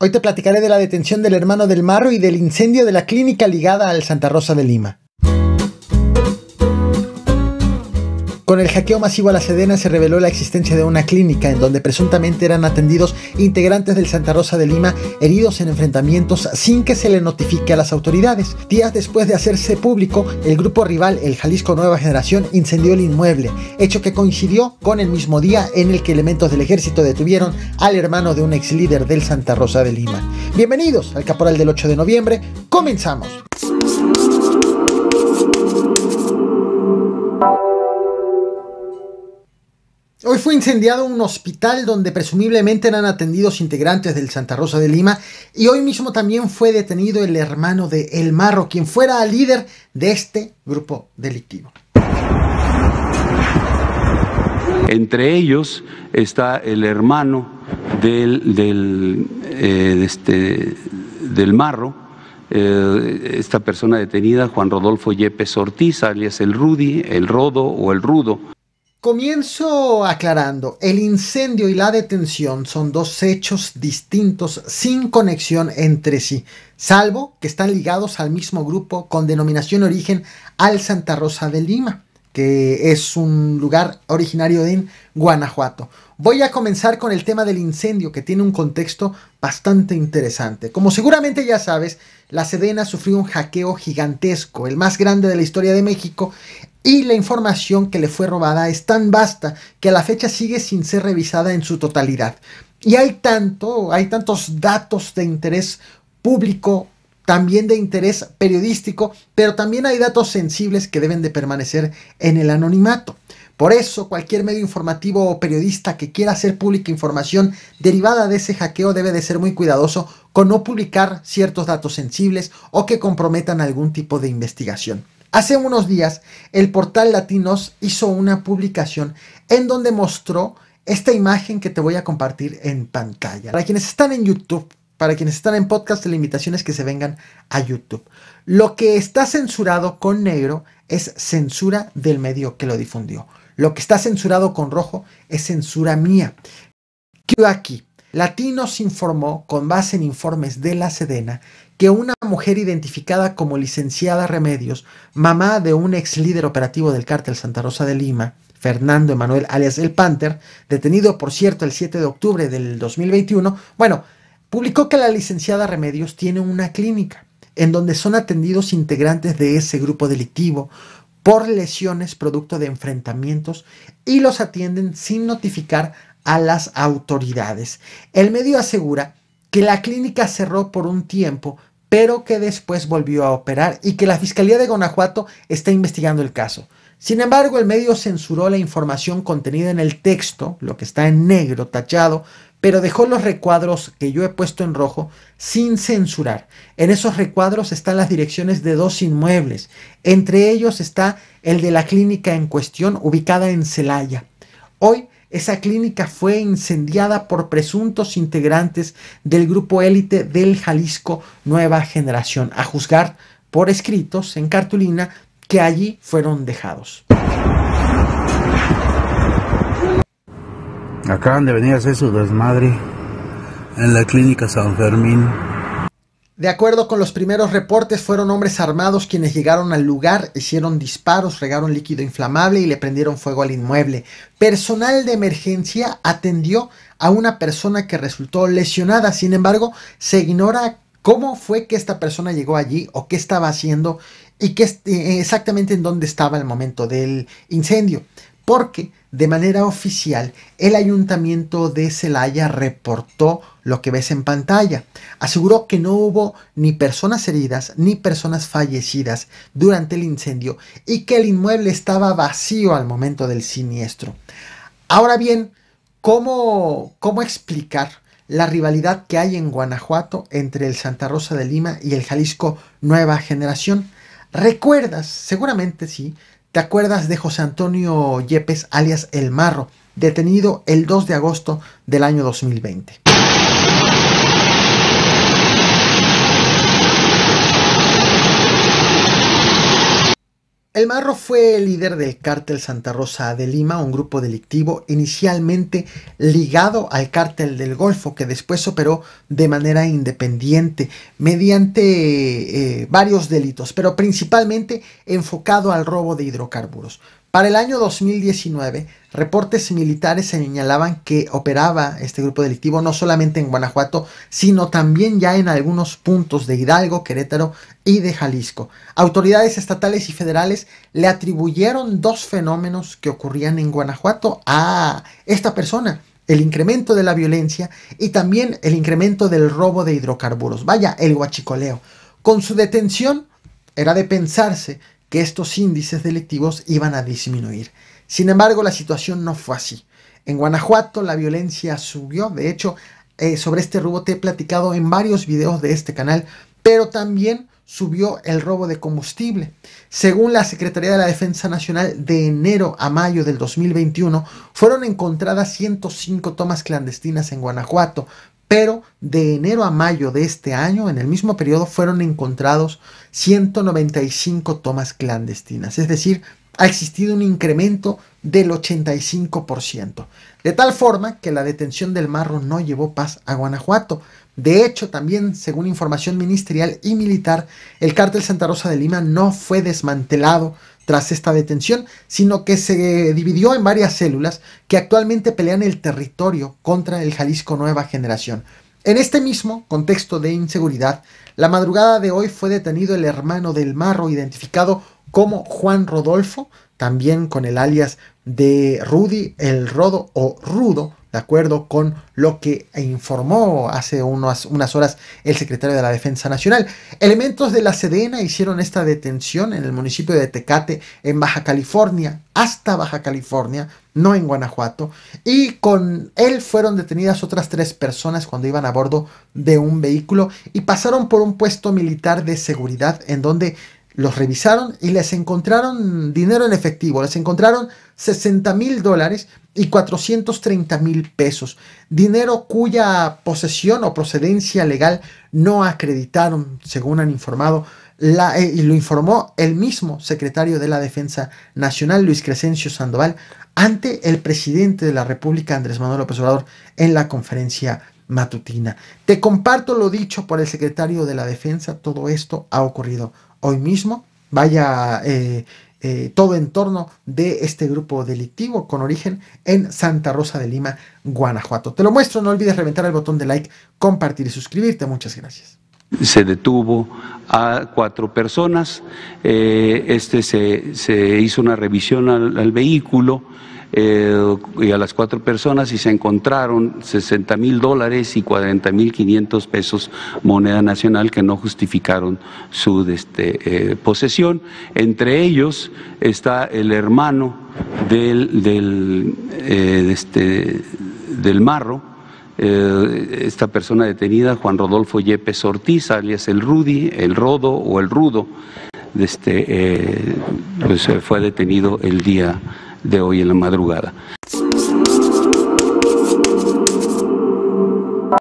Hoy te platicaré de la detención del hermano del Marro y del incendio de la clínica ligada al Santa Rosa de Lima. Con el hackeo masivo a la Sedena se reveló la existencia de una clínica en donde presuntamente eran atendidos integrantes del Santa Rosa de Lima heridos en enfrentamientos sin que se le notifique a las autoridades. Días después de hacerse público, el grupo rival, el Jalisco Nueva Generación, incendió el inmueble, hecho que coincidió con el mismo día en el que elementos del ejército detuvieron al hermano de un ex líder del Santa Rosa de Lima. Bienvenidos al Caporal del 8 de noviembre, comenzamos. Hoy fue incendiado un hospital donde presumiblemente eran atendidos integrantes del Santa Rosa de Lima y hoy mismo también fue detenido el hermano de El Marro, quien fuera líder de este grupo delictivo. Entre ellos está el hermano del, del, eh, este, Marro, eh, esta persona detenida, Juan Rodolfo Yepes Ortiz, alias el Rudy, el Rodo o el Rudo. Comienzo aclarando, el incendio y la detención son dos hechos distintos sin conexión entre sí, salvo que están ligados al mismo grupo con denominación origen al Santa Rosa de Lima, que es un lugar originario de Guanajuato. Voy a comenzar con el tema del incendio que tiene un contexto bastante interesante. Como seguramente ya sabes, la Sedena sufrió un hackeo gigantesco, el más grande de la historia de México, y la información que le fue robada es tan vasta que a la fecha sigue sin ser revisada en su totalidad. Y hay tanto, hay tantos datos de interés público, también de interés periodístico, pero también hay datos sensibles que deben de permanecer en el anonimato. Por eso, cualquier medio informativo o periodista que quiera hacer pública información derivada de ese hackeo debe de ser muy cuidadoso con no publicar ciertos datos sensibles o que comprometan algún tipo de investigación. Hace unos días, el portal Latinos hizo una publicación en donde mostró esta imagen que te voy a compartir en pantalla. Para quienes están en YouTube, para quienes están en podcast, la invitación es que se vengan a YouTube. Lo que está censurado con negro es censura del medio que lo difundió. Lo que está censurado con rojo es censura mía. ¿Qué aquí? Latinos informó, con base en informes de la Sedena, que una mujer identificada como licenciada Remedios, mamá de un ex líder operativo del cártel Santa Rosa de Lima, Fernando Emanuel alias El Panther, detenido por cierto el 7 de octubre del 2021, bueno, publicó que la licenciada Remedios tiene una clínica en donde son atendidos integrantes de ese grupo delictivo por lesiones producto de enfrentamientos y los atienden sin notificar a las autoridades. El medio asegura que la clínica cerró por un tiempo pero que después volvió a operar y que la Fiscalía de Guanajuato está investigando el caso. Sin embargo, el medio censuró la información contenida en el texto, lo que está en negro tachado, pero dejó los recuadros que yo he puesto en rojo sin censurar. En esos recuadros están las direcciones de dos inmuebles. Entre ellos está el de la clínica en cuestión, ubicada en Celaya. Hoy esa clínica fue incendiada por presuntos integrantes del grupo élite del Jalisco Nueva Generación, a juzgar por escritos en cartulina que allí fueron dejados. Acaban de venir a hacer su desmadre en la clínica San Fermín. De acuerdo con los primeros reportes, fueron hombres armados quienes llegaron al lugar, hicieron disparos, regaron líquido inflamable y le prendieron fuego al inmueble. Personal de emergencia atendió a una persona que resultó lesionada, sin embargo, se ignora cómo fue que esta persona llegó allí o qué estaba haciendo y qué, eh, exactamente en dónde estaba el momento del incendio, porque de manera oficial, el ayuntamiento de Celaya reportó lo que ves en pantalla. Aseguró que no hubo ni personas heridas ni personas fallecidas durante el incendio y que el inmueble estaba vacío al momento del siniestro. Ahora bien, ¿cómo, cómo explicar la rivalidad que hay en Guanajuato entre el Santa Rosa de Lima y el Jalisco Nueva Generación? ¿Recuerdas? Seguramente sí. ¿Te acuerdas de José Antonio Yepes, alias El Marro, detenido el 2 de agosto del año 2020? El Marro fue el líder del cártel Santa Rosa de Lima, un grupo delictivo inicialmente ligado al cártel del Golfo, que después operó de manera independiente mediante eh, varios delitos, pero principalmente enfocado al robo de hidrocarburos. Para el año 2019, reportes militares señalaban que operaba este grupo delictivo no solamente en Guanajuato, sino también ya en algunos puntos de Hidalgo, Querétaro y de Jalisco. Autoridades estatales y federales le atribuyeron dos fenómenos que ocurrían en Guanajuato a esta persona, el incremento de la violencia y también el incremento del robo de hidrocarburos. Vaya, el guachicoleo. Con su detención, era de pensarse que estos índices delictivos iban a disminuir. Sin embargo, la situación no fue así. En Guanajuato la violencia subió, de hecho, eh, sobre este robo te he platicado en varios videos de este canal, pero también subió el robo de combustible. Según la Secretaría de la Defensa Nacional, de enero a mayo del 2021 fueron encontradas 105 tomas clandestinas en Guanajuato, pero de enero a mayo de este año, en el mismo periodo, fueron encontrados 195 tomas clandestinas, es decir, ha existido un incremento del 85%, de tal forma que la detención del marro no llevó paz a Guanajuato. De hecho, también, según información ministerial y militar, el cártel Santa Rosa de Lima no fue desmantelado tras esta detención, sino que se dividió en varias células que actualmente pelean el territorio contra el Jalisco Nueva Generación. En este mismo contexto de inseguridad, la madrugada de hoy fue detenido el hermano del marro identificado como Juan Rodolfo, también con el alias de Rudy, el Rodo o Rudo, de acuerdo con lo que informó hace unas, horas el secretario de la Defensa Nacional. Elementos de la Sedena hicieron esta detención en el municipio de Tecate, en Baja California, hasta Baja California, no en Guanajuato, y con él fueron detenidas otras tres personas cuando iban a bordo de un vehículo y pasaron por un puesto militar de seguridad en donde los revisaron y les encontraron dinero en efectivo, les encontraron 60 mil dólares y 430 mil pesos, dinero cuya posesión o procedencia legal no acreditaron, según han informado, eh, y lo informó el mismo secretario de la Defensa Nacional, Luis Crescencio Sandoval, ante el presidente de la República, Andrés Manuel López Obrador, en la conferencia matutina. Te comparto lo dicho por el secretario de la Defensa, todo esto ha ocurrido hoy mismo, vaya eh, eh, todo en torno de este grupo delictivo con origen en Santa Rosa de Lima, Guanajuato. Te lo muestro, no olvides reventar el botón de like, compartir y suscribirte. Muchas gracias. Se detuvo a cuatro personas, eh, este se, hizo una revisión al, al vehículo. Eh, y a las cuatro personas y se encontraron 60 mil dólares y 40 mil 500 pesos moneda nacional que no justificaron su este, eh, posesión. Entre ellos está el hermano del, del, eh, este, del marro, esta persona detenida, Juan Rodolfo Yepes Ortiz, alias el Rudy, el Rodo o el Rudo, este, pues fue detenido el día de hoy en la madrugada.